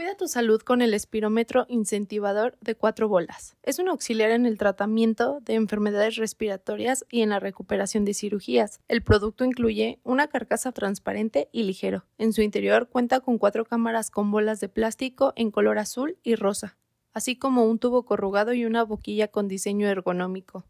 Cuida tu salud con el espirómetro incentivador de cuatro bolas. Es un auxiliar en el tratamiento de enfermedades respiratorias y en la recuperación de cirugías. El producto incluye una carcasa transparente y ligero. En su interior cuenta con cuatro cámaras con bolas de plástico en color azul y rosa, así como un tubo corrugado y una boquilla con diseño ergonómico.